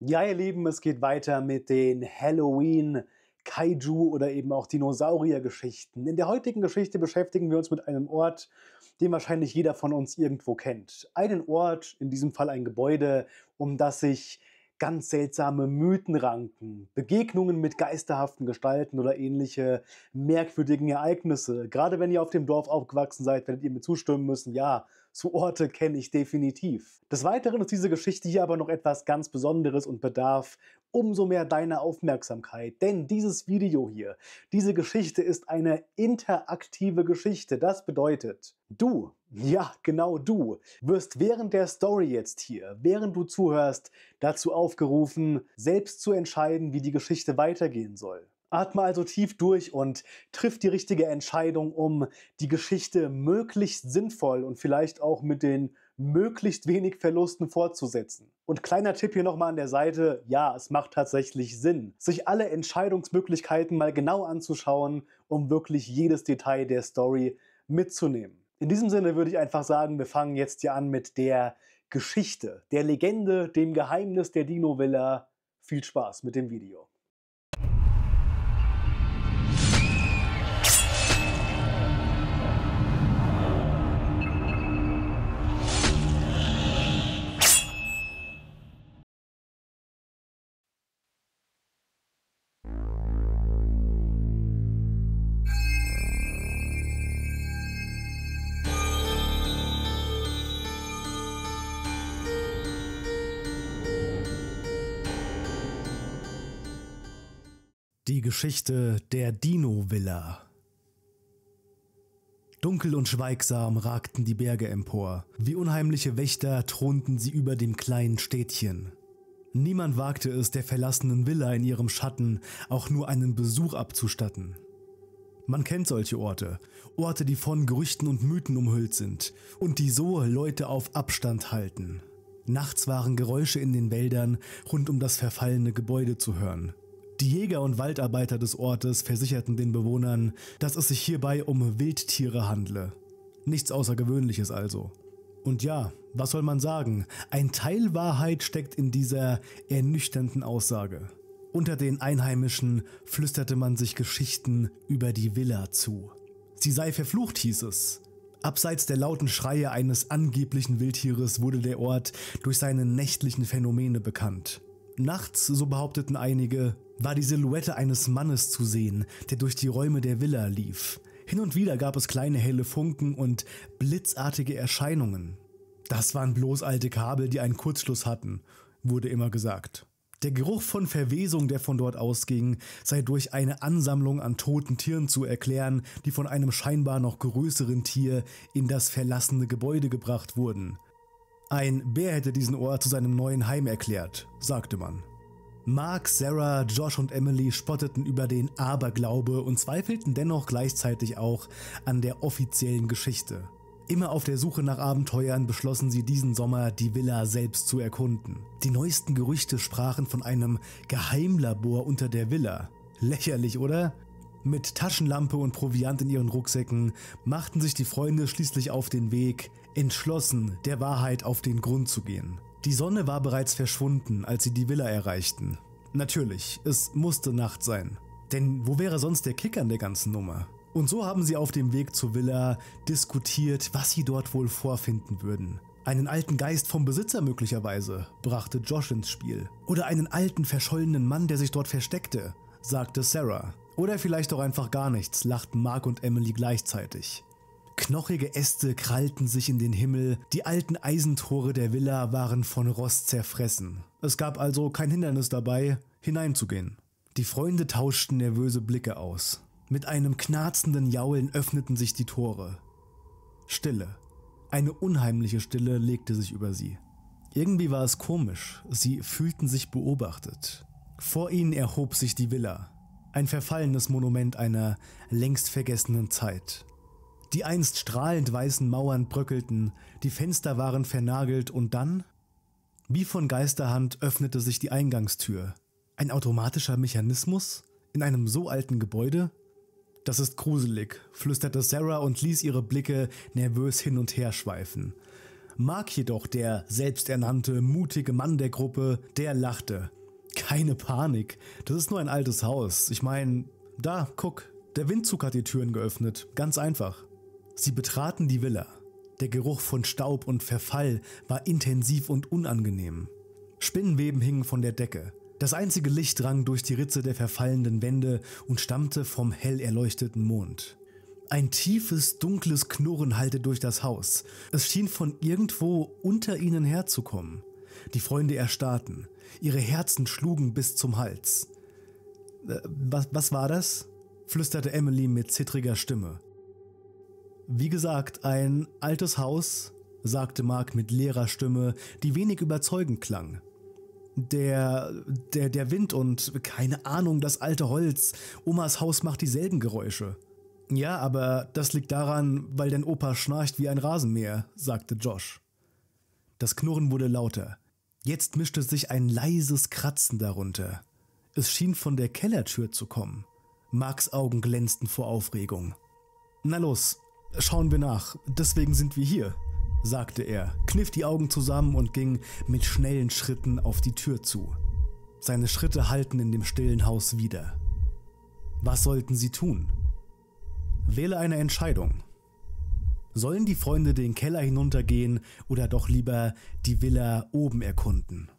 Ja, ihr Lieben, es geht weiter mit den Halloween Kaiju oder eben auch Dinosaurier-Geschichten. In der heutigen Geschichte beschäftigen wir uns mit einem Ort, den wahrscheinlich jeder von uns irgendwo kennt. Einen Ort, in diesem Fall ein Gebäude, um das sich ganz seltsame Mythen ranken, Begegnungen mit geisterhaften Gestalten oder ähnliche merkwürdigen Ereignisse. Gerade wenn ihr auf dem Dorf aufgewachsen seid, werdet ihr mir zustimmen müssen, ja, so Orte kenne ich definitiv. Des Weiteren ist diese Geschichte hier aber noch etwas ganz Besonderes und bedarf umso mehr deiner Aufmerksamkeit, denn dieses Video hier, diese Geschichte ist eine interaktive Geschichte. Das bedeutet, du ja, genau du wirst während der Story jetzt hier, während du zuhörst, dazu aufgerufen, selbst zu entscheiden, wie die Geschichte weitergehen soll. Atme also tief durch und triff die richtige Entscheidung, um die Geschichte möglichst sinnvoll und vielleicht auch mit den möglichst wenig Verlusten fortzusetzen. Und kleiner Tipp hier nochmal an der Seite, ja, es macht tatsächlich Sinn, sich alle Entscheidungsmöglichkeiten mal genau anzuschauen, um wirklich jedes Detail der Story mitzunehmen. In diesem Sinne würde ich einfach sagen, wir fangen jetzt hier an mit der Geschichte, der Legende, dem Geheimnis der Dino Villa. Viel Spaß mit dem Video. Die Geschichte der Dino-Villa. Dunkel und schweigsam ragten die Berge empor. Wie unheimliche Wächter thronten sie über dem kleinen Städtchen. Niemand wagte es, der verlassenen Villa in ihrem Schatten auch nur einen Besuch abzustatten. Man kennt solche Orte, Orte, die von Gerüchten und Mythen umhüllt sind und die so Leute auf Abstand halten. Nachts waren Geräusche in den Wäldern rund um das verfallene Gebäude zu hören, die Jäger und Waldarbeiter des Ortes versicherten den Bewohnern, dass es sich hierbei um Wildtiere handle. Nichts Außergewöhnliches also. Und ja, was soll man sagen? Ein Teil Wahrheit steckt in dieser ernüchternden Aussage. Unter den Einheimischen flüsterte man sich Geschichten über die Villa zu. Sie sei verflucht, hieß es. Abseits der lauten Schreie eines angeblichen Wildtieres wurde der Ort durch seine nächtlichen Phänomene bekannt. Nachts, so behaupteten einige, war die Silhouette eines Mannes zu sehen, der durch die Räume der Villa lief. Hin und wieder gab es kleine helle Funken und blitzartige Erscheinungen. Das waren bloß alte Kabel, die einen Kurzschluss hatten, wurde immer gesagt. Der Geruch von Verwesung, der von dort ausging, sei durch eine Ansammlung an toten Tieren zu erklären, die von einem scheinbar noch größeren Tier in das verlassene Gebäude gebracht wurden. Ein Bär hätte diesen Ort zu seinem neuen Heim erklärt, sagte man. Mark, Sarah, Josh und Emily spotteten über den Aberglaube und zweifelten dennoch gleichzeitig auch an der offiziellen Geschichte. Immer auf der Suche nach Abenteuern beschlossen sie diesen Sommer, die Villa selbst zu erkunden. Die neuesten Gerüchte sprachen von einem Geheimlabor unter der Villa. Lächerlich, oder? Mit Taschenlampe und Proviant in ihren Rucksäcken machten sich die Freunde schließlich auf den Weg, entschlossen, der Wahrheit auf den Grund zu gehen. Die Sonne war bereits verschwunden, als sie die Villa erreichten. Natürlich, es musste Nacht sein. Denn wo wäre sonst der Kick an der ganzen Nummer? Und so haben sie auf dem Weg zur Villa diskutiert, was sie dort wohl vorfinden würden. Einen alten Geist vom Besitzer möglicherweise, brachte Josh ins Spiel. Oder einen alten, verschollenen Mann, der sich dort versteckte, sagte Sarah. Oder vielleicht auch einfach gar nichts, lachten Mark und Emily gleichzeitig. Knochige Äste krallten sich in den Himmel, die alten Eisentore der Villa waren von Rost zerfressen. Es gab also kein Hindernis dabei, hineinzugehen. Die Freunde tauschten nervöse Blicke aus. Mit einem knarzenden Jaulen öffneten sich die Tore. Stille. Eine unheimliche Stille legte sich über sie. Irgendwie war es komisch, sie fühlten sich beobachtet. Vor ihnen erhob sich die Villa, ein verfallenes Monument einer längst vergessenen Zeit. Die einst strahlend weißen Mauern bröckelten, die Fenster waren vernagelt und dann? Wie von Geisterhand öffnete sich die Eingangstür. Ein automatischer Mechanismus? In einem so alten Gebäude? Das ist gruselig, flüsterte Sarah und ließ ihre Blicke nervös hin und her schweifen. Mark jedoch, der selbsternannte, mutige Mann der Gruppe, der lachte. Keine Panik, das ist nur ein altes Haus. Ich meine, da, guck, der Windzug hat die Türen geöffnet. Ganz einfach. Sie betraten die Villa. Der Geruch von Staub und Verfall war intensiv und unangenehm. Spinnenweben hingen von der Decke. Das einzige Licht drang durch die Ritze der verfallenden Wände und stammte vom hell erleuchteten Mond. Ein tiefes, dunkles Knurren hallte durch das Haus. Es schien von irgendwo unter ihnen herzukommen. Die Freunde erstarrten. Ihre Herzen schlugen bis zum Hals. Äh, was, was war das? flüsterte Emily mit zittriger Stimme. Wie gesagt, ein altes Haus, sagte Mark mit leerer Stimme, die wenig überzeugend klang. Der, der, der Wind und keine Ahnung, das alte Holz. Omas Haus macht dieselben Geräusche. Ja, aber das liegt daran, weil dein Opa schnarcht wie ein Rasenmäher, sagte Josh. Das Knurren wurde lauter. Jetzt mischte sich ein leises Kratzen darunter. Es schien von der Kellertür zu kommen. Marks Augen glänzten vor Aufregung. Na los, Schauen wir nach, deswegen sind wir hier, sagte er, kniff die Augen zusammen und ging mit schnellen Schritten auf die Tür zu. Seine Schritte hallten in dem stillen Haus wieder. Was sollten sie tun? Wähle eine Entscheidung. Sollen die Freunde den Keller hinuntergehen oder doch lieber die Villa oben erkunden?